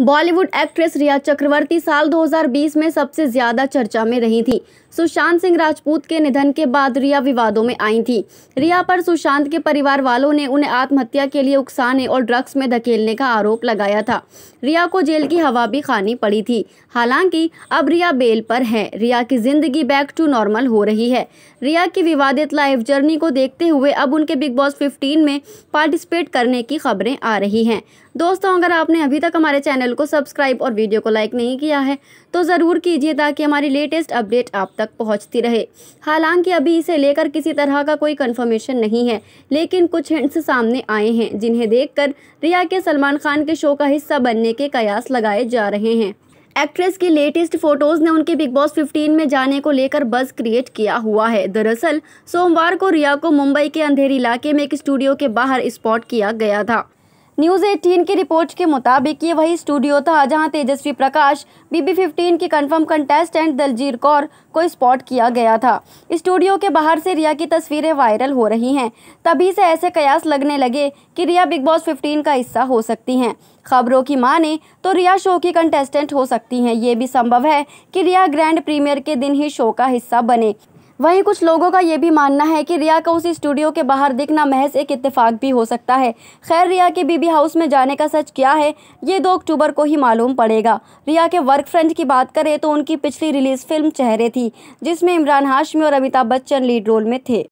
Bollywood actress रिया चक्रवर्ती साल 2020 में सबसे ज्यादा चर्चा में रही थी सुशांत सिंह राजपूत के निधन के बाद रिया विवादों में आई थी रिया पर सुशांत के परिवार वालों ने उन्हें आत्महत्या के लिए उकसाने और ड्रग्स में धकेलने का आरोप लगाया था रिया को जेल की हवा भी खानी पड़ी थी हालांकि अब रिया बेल पर हैं रिया की जिंदगी बैक टू नॉर्मल हो रही है रिया की विवादित लाइफ जर्नी को देखते हुए अब उनके बिग बॉस फिफ्टीन में पार्टिसिपेट करने की खबरें आ रही हैं दोस्तों अगर आपने अभी तक हमारे चैनल को सब्सक्राइब और वीडियो को लाइक नहीं किया है तो ज़रूर कीजिए ताकि हमारी लेटेस्ट अपडेट आप तक पहुँचती रहे हालांकि अभी इसे लेकर किसी तरह का कोई कन्फर्मेशन नहीं है लेकिन कुछ हिंट्स सामने आए हैं जिन्हें देखकर रिया के सलमान खान के शो का हिस्सा बनने के कयास लगाए जा रहे हैं एक्ट्रेस की लेटेस्ट फोटोज ने उनके बिग बॉस 15 में जाने को लेकर बस क्रिएट किया हुआ है दरअसल सोमवार को रिया को मुंबई के अंधेरी इलाके में एक स्टूडियो के बाहर स्पॉट किया गया था न्यूज 18 की रिपोर्ट के मुताबिक ये वही स्टूडियो था जहां तेजस्वी प्रकाश बीबी 15 की कंफर्म कंटेस्टेंट दलजीर कौर को स्पॉट किया गया था स्टूडियो के बाहर से रिया की तस्वीरें वायरल हो रही हैं तभी से ऐसे कयास लगने लगे कि रिया बिग बॉस 15 का हिस्सा हो सकती हैं खबरों की माने तो रिया शो की कंटेस्टेंट हो सकती हैं ये भी संभव है कि रिया ग्रैंड प्रीमियर के दिन ही शो का हिस्सा बने वहीं कुछ लोगों का ये भी मानना है कि रिया का उसी स्टूडियो के बाहर दिखना महज एक इत्तेफाक भी हो सकता है खैर रिया के बीबी हाउस में जाने का सच क्या है ये दो अक्टूबर को ही मालूम पड़ेगा रिया के वर्क फ्रेंड की बात करें तो उनकी पिछली रिलीज फिल्म चेहरे थी जिसमें इमरान हाशमी और अमिताभ बच्चन लीड रोल में थे